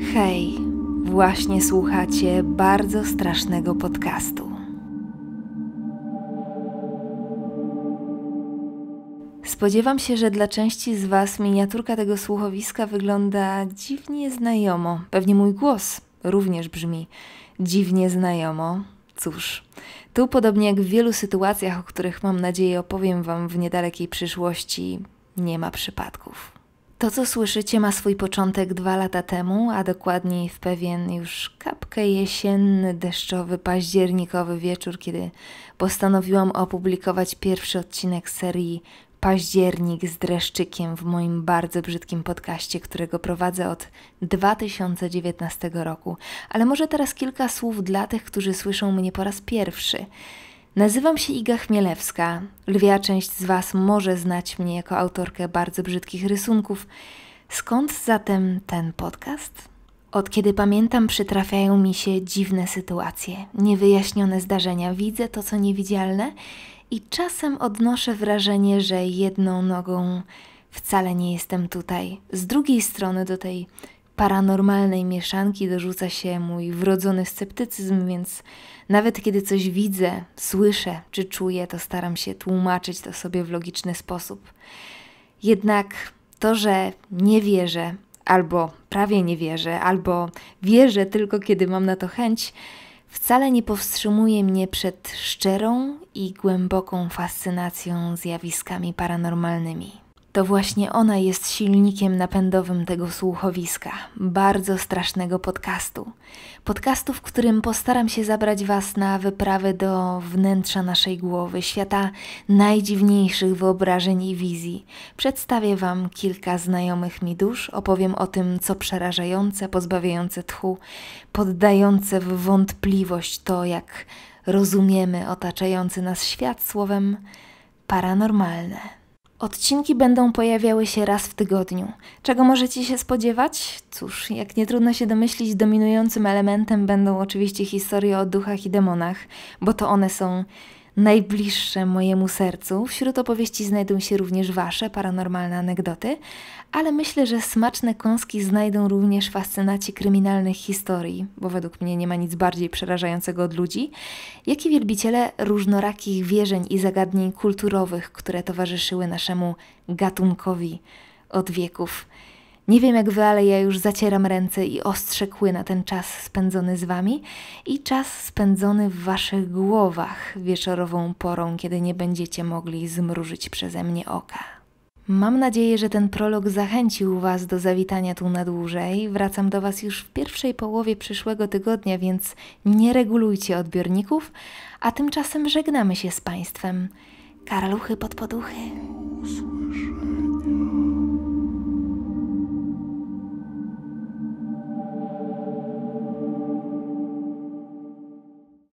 Hej, właśnie słuchacie bardzo strasznego podcastu. Spodziewam się, że dla części z Was miniaturka tego słuchowiska wygląda dziwnie znajomo. Pewnie mój głos również brzmi dziwnie znajomo. Cóż, tu podobnie jak w wielu sytuacjach, o których mam nadzieję opowiem Wam w niedalekiej przyszłości, nie ma przypadków. To, co słyszycie, ma swój początek dwa lata temu, a dokładniej w pewien już kapkę jesienny, deszczowy, październikowy wieczór, kiedy postanowiłam opublikować pierwszy odcinek serii Październik z dreszczykiem w moim bardzo brzydkim podcaście, którego prowadzę od 2019 roku. Ale może teraz kilka słów dla tych, którzy słyszą mnie po raz pierwszy. Nazywam się Iga Chmielewska. Lwia część z Was może znać mnie jako autorkę bardzo brzydkich rysunków. Skąd zatem ten podcast? Od kiedy pamiętam, przytrafiają mi się dziwne sytuacje, niewyjaśnione zdarzenia. Widzę to, co niewidzialne, i czasem odnoszę wrażenie, że jedną nogą wcale nie jestem tutaj. Z drugiej strony do tej paranormalnej mieszanki dorzuca się mój wrodzony sceptycyzm, więc nawet kiedy coś widzę, słyszę czy czuję, to staram się tłumaczyć to sobie w logiczny sposób. Jednak to, że nie wierzę, albo prawie nie wierzę, albo wierzę tylko kiedy mam na to chęć, wcale nie powstrzymuje mnie przed szczerą i głęboką fascynacją zjawiskami paranormalnymi. To właśnie ona jest silnikiem napędowym tego słuchowiska, bardzo strasznego podcastu. Podcastu, w którym postaram się zabrać Was na wyprawę do wnętrza naszej głowy, świata najdziwniejszych wyobrażeń i wizji. Przedstawię Wam kilka znajomych mi dusz, opowiem o tym, co przerażające, pozbawiające tchu, poddające w wątpliwość to, jak rozumiemy otaczający nas świat, słowem paranormalne. Odcinki będą pojawiały się raz w tygodniu. Czego możecie się spodziewać? Cóż, jak nie trudno się domyślić, dominującym elementem będą oczywiście historie o duchach i demonach, bo to one są najbliższe mojemu sercu. Wśród opowieści znajdą się również Wasze paranormalne anegdoty, ale myślę, że smaczne kąski znajdą również fascynaci kryminalnych historii, bo według mnie nie ma nic bardziej przerażającego od ludzi, jak i wielbiciele różnorakich wierzeń i zagadnień kulturowych, które towarzyszyły naszemu gatunkowi od wieków. Nie wiem jak wy, ale ja już zacieram ręce i ostrze kły na ten czas spędzony z wami i czas spędzony w waszych głowach wieczorową porą, kiedy nie będziecie mogli zmrużyć przeze mnie oka. Mam nadzieję, że ten prolog zachęcił Was do zawitania tu na dłużej. Wracam do Was już w pierwszej połowie przyszłego tygodnia, więc nie regulujcie odbiorników, a tymczasem żegnamy się z Państwem. Karaluchy pod poduchy.